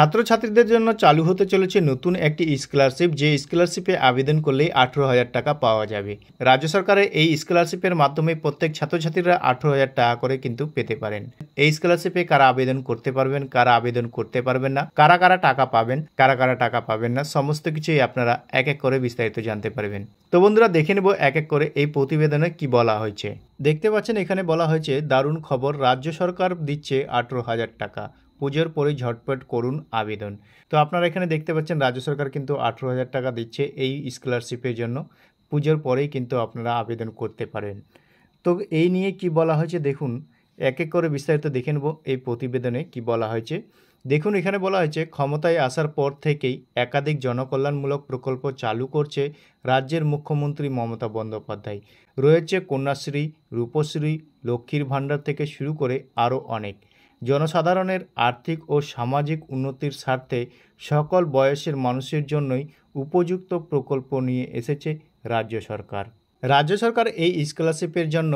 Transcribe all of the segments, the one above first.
ছাত্রছাত্রীদের জন্য চালু হতে চলেছে নতুন একটি স্কলারশিপ যে স্কলারশিপে আবেদন করলে আঠেরো হাজার টাকা পাওয়া যাবে রাজ্য সরকারের এই স্কলারশিপের মাধ্যমে প্রত্যেক ছাত্রছাত্রীরা আঠেরো হাজার টাকা করে কিন্তু পেতে পারেন এই স্কলারশিপে কারা আবেদন করতে পারবেন কারা আবেদন করতে পারবেন না কারা কারা টাকা পাবেন কারা কারা টাকা পাবেন না সমস্ত কিছুই আপনারা এক এক করে বিস্তারিত জানতে পারবেন তো বন্ধুরা দেখে নেব এক এক করে এই প্রতিবেদনে কি বলা হয়েছে দেখতে পাচ্ছেন এখানে বলা হয়েছে দারুণ খবর রাজ্য সরকার দিচ্ছে আঠেরো হাজার টাকা পুজোর পরেই ঝটপট করুন আবেদন তো আপনারা এখানে দেখতে পাচ্ছেন রাজ্য সরকার কিন্তু আঠেরো হাজার টাকা দিচ্ছে এই স্কলারশিপের জন্য পুজোর পরেই কিন্তু আপনারা আবেদন করতে পারেন তো এই নিয়ে কি বলা হয়েছে দেখুন এক এক করে বিস্তারিত দেখে নেব এই প্রতিবেদনে কি বলা হয়েছে দেখুন এখানে বলা হয়েছে ক্ষমতায় আসার পর থেকেই একাধিক জনকল্যাণমূলক প্রকল্প চালু করছে রাজ্যের মুখ্যমন্ত্রী মমতা বন্দ্যোপাধ্যায় রয়েছে কন্যাশ্রী রূপশ্রী লক্ষ্মীর ভাণ্ডার থেকে শুরু করে আরও অনেক জনসাধারণের আর্থিক ও সামাজিক উন্নতির স্বার্থে সকল বয়সের মানুষের জন্যই উপযুক্ত প্রকল্প নিয়ে এসেছে রাজ্য সরকার রাজ্য সরকার এই স্কলারশিপের জন্য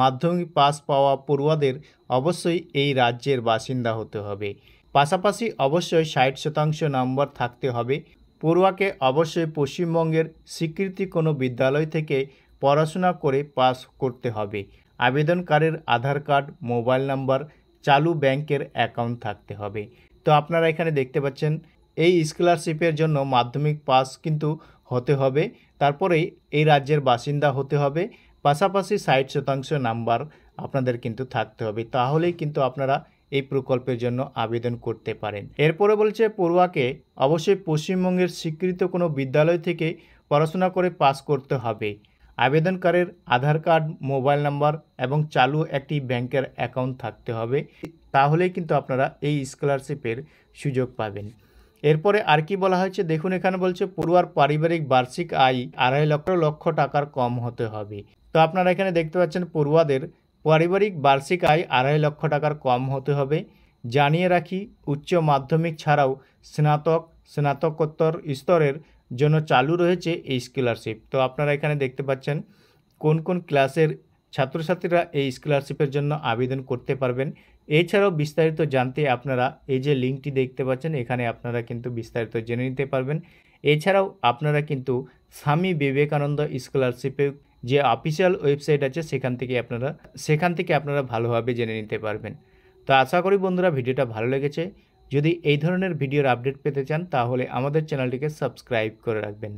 মাধ্যমিক পাস পাওয়া পড়ুয়াদের অবশ্যই এই রাজ্যের বাসিন্দা হতে হবে পাশাপাশি অবশ্যই ষাট শতাংশ নম্বর থাকতে হবে পড়ুয়াকে অবশ্যই পশ্চিমবঙ্গের স্বীকৃতি কোনো বিদ্যালয় থেকে পড়াশোনা করে পাস করতে হবে আবেদনকারীর আধার কার্ড মোবাইল নাম্বার চালু ব্যাংকের অ্যাকাউন্ট থাকতে হবে তো আপনারা এখানে দেখতে পাচ্ছেন এই স্কলারশিপের জন্য মাধ্যমিক পাস কিন্তু হতে হবে তারপরেই এই রাজ্যের বাসিন্দা হতে হবে পাশাপাশি ষাট শতাংশ নাম্বার আপনাদের কিন্তু থাকতে হবে তাহলেই কিন্তু আপনারা এই প্রকল্পের জন্য আবেদন করতে পারেন এরপরে বলছে পড়ুয়াকে অবশ্যই পশ্চিমবঙ্গের স্বীকৃত কোনো বিদ্যালয় থেকে পড়াশোনা করে পাস করতে হবে আবেদনকারীর আধার কার্ড মোবাইল নাম্বার এবং চালু একটি ব্যাংকের অ্যাকাউন্ট থাকতে হবে তাহলেই কিন্তু আপনারা এই স্কলারশিপের সুযোগ পাবেন এরপরে আর কি বলা হয়েছে দেখুন এখানে বলছে পড়ুয়ার পারিবারিক বার্ষিক আয় আড়াই লক্ষ লক্ষ টাকার কম হতে হবে তো আপনারা এখানে দেখতে পাচ্ছেন পড়ুয়াদের পারিবারিক বার্ষিক আয় আড়াই লক্ষ টাকার কম হতে হবে জানিয়ে রাখি উচ্চ মাধ্যমিক ছাড়াও স্নাতক স্নাতকোত্তর স্তরের জন্য চালু রয়েছে এই স্কলারশিপ তো আপনারা এখানে দেখতে পাচ্ছেন কোন কোন ক্লাসের ছাত্রছাত্রীরা এই স্কলারশিপের জন্য আবেদন করতে পারবেন এছাড়াও বিস্তারিত জানতে আপনারা এই যে লিঙ্কটি দেখতে পাচ্ছেন এখানে আপনারা কিন্তু বিস্তারিত জেনে নিতে পারবেন এছাড়াও আপনারা কিন্তু স্বামী বিবেকানন্দ স্কলারশিপের যে অফিসিয়াল ওয়েবসাইট আছে সেখান থেকে আপনারা সেখান থেকে আপনারা ভালোভাবে জেনে নিতে পারবেন তো আশা করি বন্ধুরা ভিডিওটা ভালো লেগেছে যদি এই ধরনের ভিডিওর আপডেট পেতে চান তাহলে আমাদের চ্যানেলটিকে সাবস্ক্রাইব করে রাখবেন